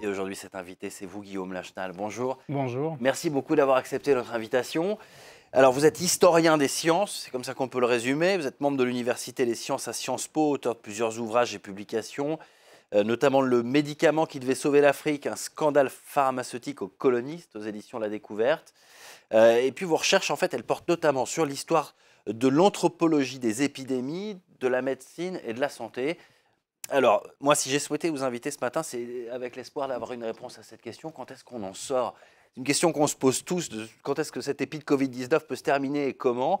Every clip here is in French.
Et aujourd'hui, cet invité, c'est vous, Guillaume Lachenal. Bonjour. Bonjour. Merci beaucoup d'avoir accepté notre invitation. Alors, vous êtes historien des sciences, c'est comme ça qu'on peut le résumer. Vous êtes membre de l'Université des sciences à Sciences Po, auteur de plusieurs ouvrages et publications, euh, notamment Le médicament qui devait sauver l'Afrique, un scandale pharmaceutique aux colonistes, aux éditions La Découverte. Euh, et puis, vos recherches, en fait, elles portent notamment sur l'histoire de l'anthropologie des épidémies, de la médecine et de la santé. Alors, moi, si j'ai souhaité vous inviter ce matin, c'est avec l'espoir d'avoir une réponse à cette question. Quand est-ce qu'on en sort C'est une question qu'on se pose tous. quand est-ce que cette épidémie de Covid-19 peut se terminer et comment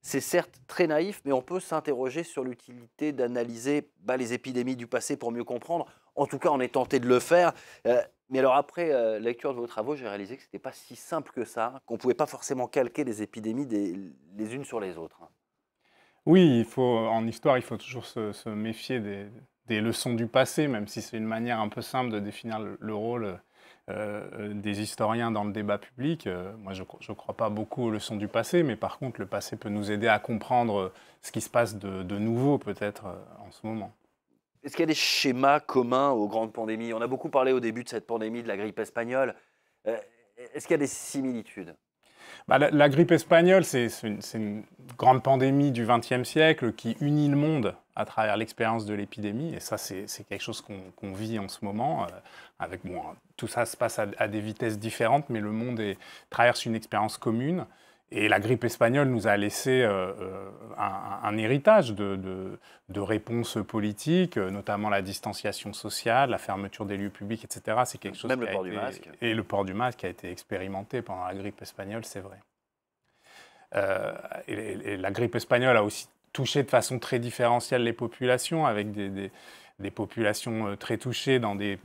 C'est certes très naïf, mais on peut s'interroger sur l'utilité d'analyser bah, les épidémies du passé pour mieux comprendre. En tout cas, on est tenté de le faire. Euh, mais alors, après euh, lecture de vos travaux, j'ai réalisé que ce n'était pas si simple que ça, hein, qu'on ne pouvait pas forcément calquer les épidémies des, les unes sur les autres. Hein. Oui, il faut, en histoire, il faut toujours se méfier des, des leçons du passé, même si c'est une manière un peu simple de définir le, rôle euh, euh, des historiens dans le débat public. Euh, moi, je ne crois pas beaucoup aux leçons du passé, mais par contre, le passé peut nous aider à comprendre ce qui se passe de, nouveau, peut-être, en ce moment. Est-ce qu'il y a des schémas communs aux grandes pandémies On a beaucoup parlé au début de cette pandémie de la grippe espagnole. Est-ce qu'il y a des similitudes bah, la, grippe espagnole, c'est une, une grande pandémie du XXe siècle qui unit le monde à travers l'expérience de l'épidémie. Et ça, c'est quelque chose qu'on vit en ce moment. Euh, avec, moi, tout ça se passe à, des vitesses différentes, mais le monde traverse une expérience commune. Et la grippe espagnole nous a laissé euh, euh, un, héritage de, de, réponses politiques, notamment la distanciation sociale, la fermeture des lieux publics, etc. C'est quelque chose. Même le port du masque. Et le port du masque a été expérimenté pendant la grippe espagnole, c'est vrai. et la grippe espagnole a aussi toucher de façon très différentielle les populations, avec des, populations euh, très touchées dans des,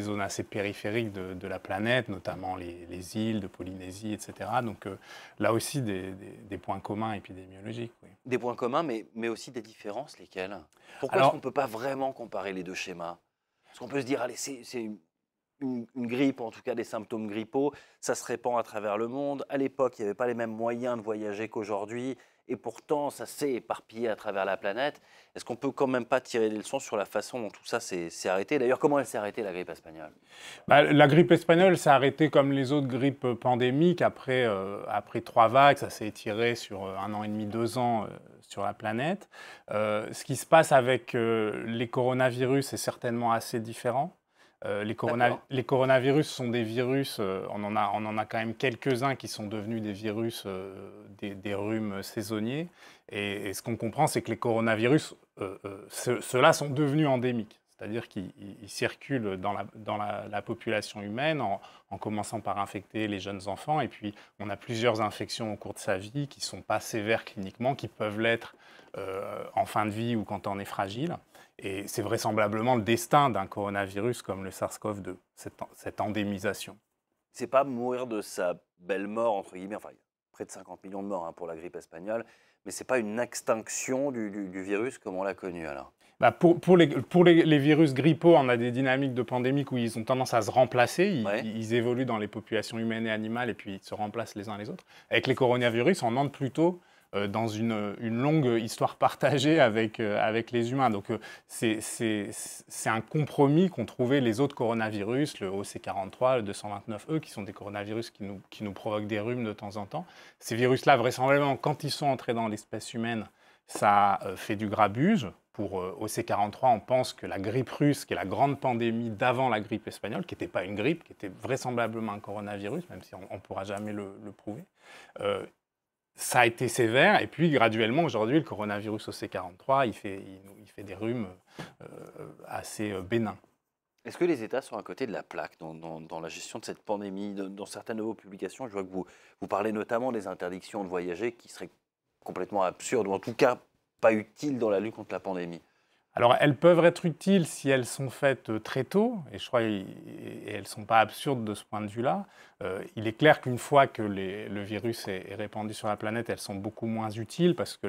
zones assez périphériques de, la planète, notamment les, îles de Polynésie, etc. Donc euh, là aussi, des, points communs épidémiologiques. Des points communs, mais, aussi des différences, lesquelles Pourquoi est-ce qu'on ne peut pas vraiment comparer les deux schémas Parce qu'on peut se dire, allez, c'est une, une, grippe, en tout cas des symptômes grippaux, ça se répand à travers le monde. À l'époque, il n'y avait pas les mêmes moyens de voyager qu'aujourd'hui et pourtant ça s'est éparpillé à travers la planète. Est-ce qu'on peut quand même pas tirer des leçons sur la façon dont tout ça s'est arrêté D'ailleurs, comment elle s'est arrêtée, la grippe espagnole bah, La grippe espagnole s'est arrêtée comme les autres grippes euh, pandémiques après, euh, après trois vagues. Ça s'est étiré sur euh, un an et demi, deux ans sur la planète. ce qui se passe avec les coronavirus est certainement assez différent. Euh, les, coronavirus sont des virus, euh, on, en a, quand même quelques-uns qui sont devenus des virus, euh, des, rhumes saisonniers. et ce qu'on comprend, c'est que les coronavirus, ceux-là sont devenus endémiques c'est-à-dire qu'il circule dans, la, population humaine en, commençant par infecter les jeunes enfants. Et puis, on a plusieurs infections au cours de sa vie qui ne sont pas sévères cliniquement, qui peuvent l'être euh, en fin de vie ou quand on est fragile. Et c'est vraisemblablement le destin d'un coronavirus comme le SARS-CoV-2, cette, cette endémisation. C'est pas mourir de sa belle mort, entre guillemets, enfin, près de 50 millions de morts hein, pour la grippe espagnole, mais c'est pas une extinction du, du virus comme on l'a connu alors bah, pour, les, virus grippaux, on a des dynamiques de pandémie où ils ont tendance à se remplacer. Ils, évoluent dans les populations humaines et animales et puis ils se remplacent les uns les autres. Avec les coronavirus, on entre plutôt euh, dans une, longue histoire partagée avec, euh, les humains. Donc euh, c'est un compromis qu'ont trouvé les autres coronavirus, le OC43, le 229E, qui sont des coronavirus qui nous, qui nous provoquent des rhumes de temps en temps. Ces virus-là, vraisemblablement, quand ils sont entrés dans l'espèce humaine, ça fait du grabuge, pour euh, OC43, on pense que la grippe russe, qui est la grande pandémie d'avant la grippe espagnole, qui n'était pas une grippe, qui était vraisemblablement un coronavirus, même si on ne pourra jamais le, prouver, euh, ça a été sévère. Et puis, graduellement, aujourd'hui, le coronavirus OC43, il fait, il, fait des rhumes euh, assez bénins. Est-ce que les États sont à côté de la plaque dans, la gestion de cette pandémie dans, certaines de vos publications, je vois que vous, vous parlez notamment des interdictions de voyager qui seraient complètement absurdes, ou en tout cas pas utiles dans la lutte contre la pandémie alors, elles peuvent être utiles si elles sont faites euh, très tôt, et je crois et elles ne sont pas absurdes de ce point de vue-là. Euh, il est clair qu'une fois que le virus est, répandu sur la planète, elles sont beaucoup moins utiles parce que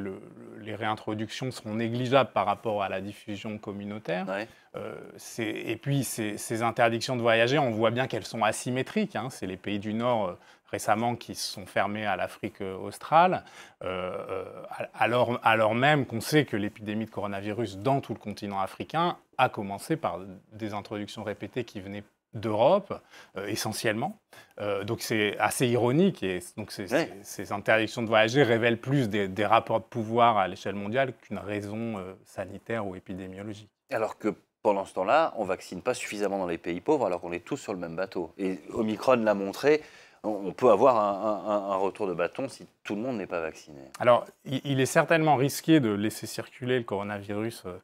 les réintroductions seront négligeables par rapport à la diffusion communautaire. Euh, et puis, ces, interdictions de voyager, on voit bien qu'elles sont asymétriques. Hein. C'est les pays du Nord récemment qui se sont fermés à l'Afrique euh, australe, euh, euh, alors, même qu'on sait que l'épidémie de coronavirus dans tout le continent africain a commencé par des introductions répétées qui venaient d'Europe, essentiellement. donc c'est assez ironique et donc ces, interdictions de voyager révèlent plus des, rapports de pouvoir à l'échelle mondiale qu'une raison sanitaire ou épidémiologique. Alors que pendant ce temps-là, on vaccine pas suffisamment dans les pays pauvres alors qu'on est tous sur le même bateau. Et Omicron l'a montré, on peut avoir un, retour de bâton si tout le monde n'est pas vacciné. Alors, il est certainement risqué de laisser circuler le coronavirus euh,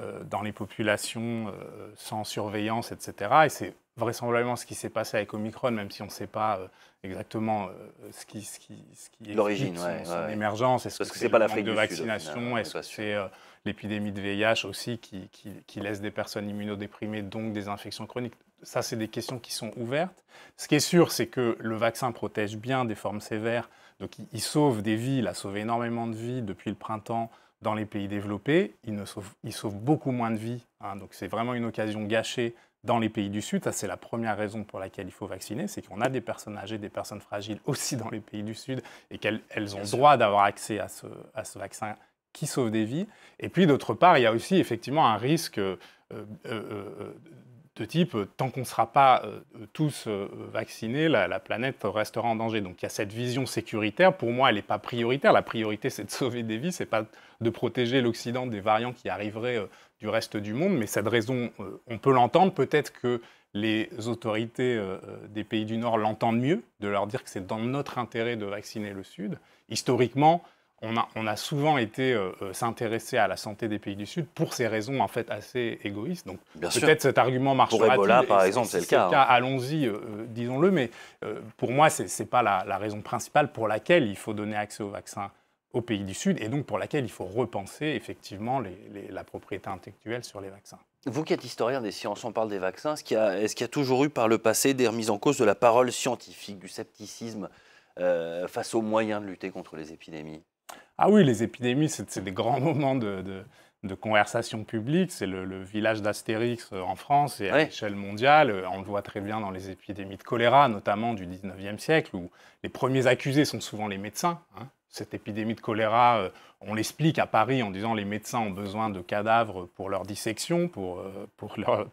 euh, dans les populations euh, sans surveillance, etc. Et c'est vraisemblablement ce qui s'est passé avec Omicron, même si on ne sait pas exactement ce qui, ce qui, ce qui L'origine, ouais, émergence. Est-ce que, c'est, pas l'Afrique de vaccination ce que c'est l'épidémie de VIH aussi qui, qui, laisse des personnes immunodéprimées, donc des infections chroniques ça, c'est des questions qui sont ouvertes. Ce qui est sûr, c'est que le vaccin protège bien des formes sévères. Donc, il, sauve des vies. Il a sauvé énormément de vies depuis le printemps dans les pays développés. Il, ne sauve, sauve beaucoup moins de vies. Hein. Donc, c'est vraiment une occasion gâchée dans les pays du Sud. Ça, c'est la première raison pour laquelle il faut vacciner. C'est qu'on a des personnes âgées, des personnes fragiles aussi dans les pays du Sud et qu'elles elles ont droit d'avoir accès à ce, à ce vaccin qui sauve des vies. Et puis, d'autre part, il y a aussi effectivement un risque. Euh, euh, euh, de type euh, tant qu'on ne sera pas euh, euh, tous vaccinés, la, la, planète restera en danger. Donc il y a cette vision sécuritaire. Pour moi, elle n'est pas prioritaire. La priorité, c'est de sauver des vies, c'est pas de protéger l'Occident des variants qui arriveraient du reste du monde. Mais cette raison, on peut l'entendre. Peut-être que les autorités des pays du Nord l'entendent mieux, de leur dire que c'est dans notre intérêt de vacciner le Sud. Historiquement, on a, souvent été euh, euh, s'intéresser à la santé des pays du Sud pour ces raisons en fait assez égoïstes. Donc peut-être cet argument marchera. Pour Ebola, par exemple, c'est le cas. cas hein. Allons-y, euh, disons-le. Mais pour moi, ce n'est pas la, raison principale pour laquelle il faut donner accès aux vaccins aux pays du Sud et donc pour laquelle il faut repenser effectivement la propriété intellectuelle sur les vaccins. Vous qui êtes historien des sciences, on parle des vaccins. Est-ce qu'il y, a toujours eu par le passé des remises en cause de la parole scientifique, du scepticisme face aux moyens de lutter contre les épidémies ah oui, les épidémies, c'est des grands moments de, conversation publique. C'est le, village d'Astérix euh, en France et à l'échelle mondiale. Euh, on le voit très bien dans les épidémies de choléra, notamment du 19e siècle, où les premiers accusés sont souvent les médecins. Hein. cette épidémie de choléra, euh, on l'explique à Paris en disant les médecins ont besoin de cadavres pour leur dissection, pour,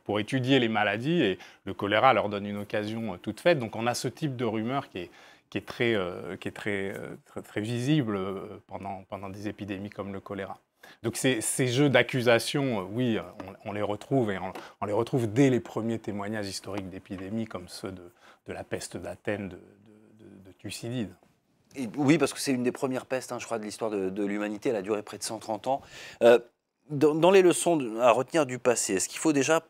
pour, étudier les maladies, et le choléra leur donne une occasion toute faite. Donc on a ce type de rumeur qui est, qui est très, euh, qui est très, euh, très, visible euh, pendant, pendant des épidémies comme le choléra. Donc ces, jeux d'accusation, oui, on, les retrouve et on, les retrouve dès les premiers témoignages historiques d'épidémies comme ceux de, la peste d'Athènes, de, de, Thucydide. oui, parce que c'est une des premières pestes, hein, je crois, de l'histoire de, l'humanité. Elle a duré près de 130 ans. dans, les leçons à retenir du passé, est-ce qu'il faut déjà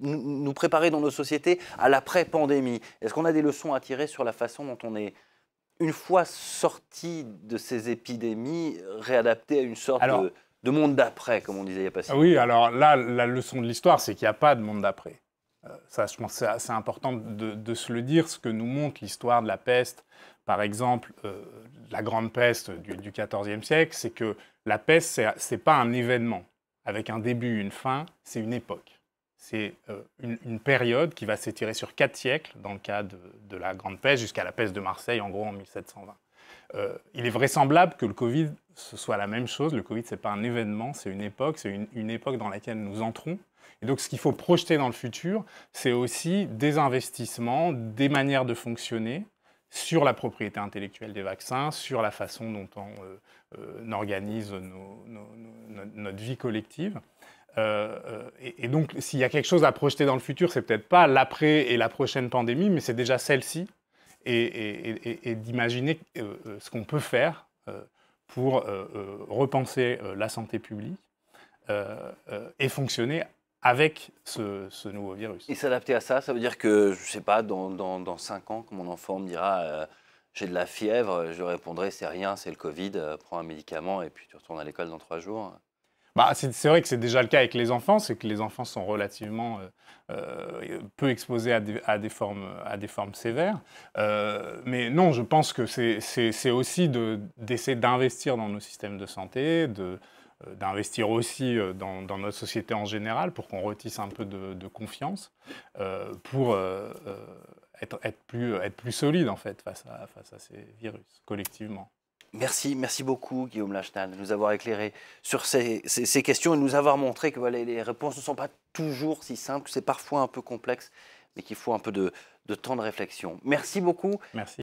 nous préparer dans nos sociétés à l'après-pandémie Est-ce qu'on a des leçons à tirer sur la façon dont on est, une fois sorti de ces épidémies, réadapté à une sorte de, monde d'après, comme on disait il y a pas si ah Oui, alors là, la leçon de l'histoire, c'est qu'il n'y a pas de monde d'après. Euh, ça, je pense c'est important de, se le dire, ce que nous montre l'histoire de la peste, par exemple, euh, la grande peste du, du XIVe siècle, c'est que la peste, ce n'est pas un événement avec un début, une fin, c'est une époque c'est euh, une, période qui va s'étirer sur quatre siècles, dans le cas de, la Grande Peste, jusqu'à la Peste de Marseille, en gros en 1720. Euh, il est vraisemblable que le Covid, ce soit la même chose. Le Covid, ce n'est pas un événement, c'est une époque, c'est une, époque dans laquelle nous entrons. Et donc, ce qu'il faut projeter dans le futur, c'est aussi des investissements, des manières de fonctionner sur la propriété intellectuelle des vaccins, sur la façon dont on euh, organise notre vie collective. Euh, euh, et, donc, s'il y a quelque chose à projeter dans le futur, c'est peut-être pas l'après et la prochaine pandémie, mais c'est déjà celle-ci, et, d'imaginer euh, ce qu'on peut faire pour repenser la santé publique et fonctionner avec ce, nouveau virus. Et s'adapter à ça, ça veut dire que, je ne sais pas, dans, cinq ans, que mon enfant me dira j'ai de la fièvre, je répondrai c'est rien, c'est le Covid, prends un médicament et puis tu retournes à l'école dans trois jours. Bah, c'est vrai que c'est déjà le cas avec les enfants, c'est que les enfants sont relativement euh, euh, peu exposés à des, à des, formes, sévères. Euh, mais non, je pense que c'est aussi d'essayer d'investir dans nos systèmes de santé, d'investir aussi dans, notre société en général pour qu'on retisse un peu de, confiance, pour être, plus, solide en fait face à ces virus collectivement. Merci, merci beaucoup Guillaume Lachenal de nous avoir éclairé sur ces, questions et de nous avoir montré que les réponses ne sont pas toujours si simples, que c'est parfois un peu complexe, mais qu'il faut un peu de, de temps de réflexion. Merci beaucoup. Merci.